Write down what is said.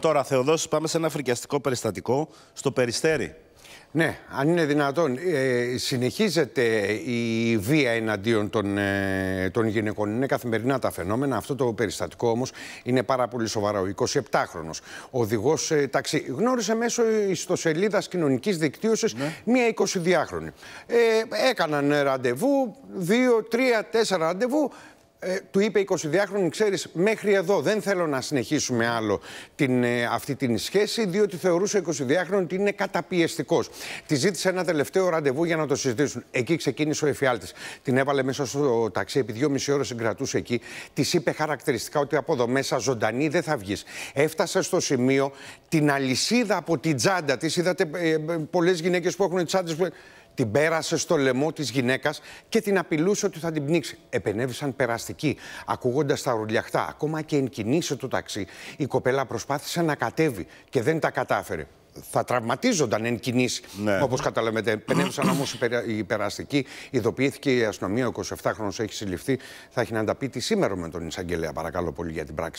Τώρα, Θεοδόσης, πάμε σε ένα φρικιαστικό περιστατικό στο Περιστέρι. Ναι, αν είναι δυνατόν. Ε, συνεχίζεται η βία εναντίον των, ε, των γυναικών. Είναι καθημερινά τα φαινόμενα. Αυτό το περιστατικό όμως είναι πάρα πολύ σοβαρό. 27χρονο οδηγός ε, ταξί. Γνώρισε μέσω ιστοσελίδας κοινωνικής δικτύωσης ναι. μία 22χρονη. Ε, έκαναν ραντεβού, δύο, τρία, τέσσερα ραντεβού ε, του είπε 22χρονη, ξέρεις, μέχρι εδώ δεν θέλω να συνεχίσουμε άλλο την, ε, αυτή την σχέση, διότι θεωρούσε 22χρονη ότι είναι καταπιεστικός. Τη ζήτησε ένα τελευταίο ραντεβού για να το συζητήσουν. Εκεί ξεκίνησε ο εφιάλτης. Την έβαλε μέσα στο ταξί, επί δύο μισή ώρα συγκρατούσε εκεί. Της είπε χαρακτηριστικά ότι από εδώ μέσα ζωντανή δεν θα βγεις. Έφτασε στο σημείο την αλυσίδα από την τσάντα της. Είδατε ε, ε πολλές γυναίκες που έχουν τσάντες την πέρασε στο λαιμό της γυναίκας και την απειλούσε ότι θα την πνίξει. Επενέβησαν περαστικοί, ακούγοντας τα ρουλιαχτά. Ακόμα και εν κινήσει το ταξί, η κοπέλα προσπάθησε να κατέβει και δεν τα κατάφερε θα τραυματίζονταν εν κινήσει, ναι. όπως καταλαβαίνετε. Επενέβησαν όμως οι περαστικοί. Ειδοποιήθηκε η αστυνομία. Ο 27χρονο έχει συλληφθεί. Θα έχει να ανταπεί τη σήμερα με τον Ισαγγελέα, παρακαλώ πολύ, για την πράξη.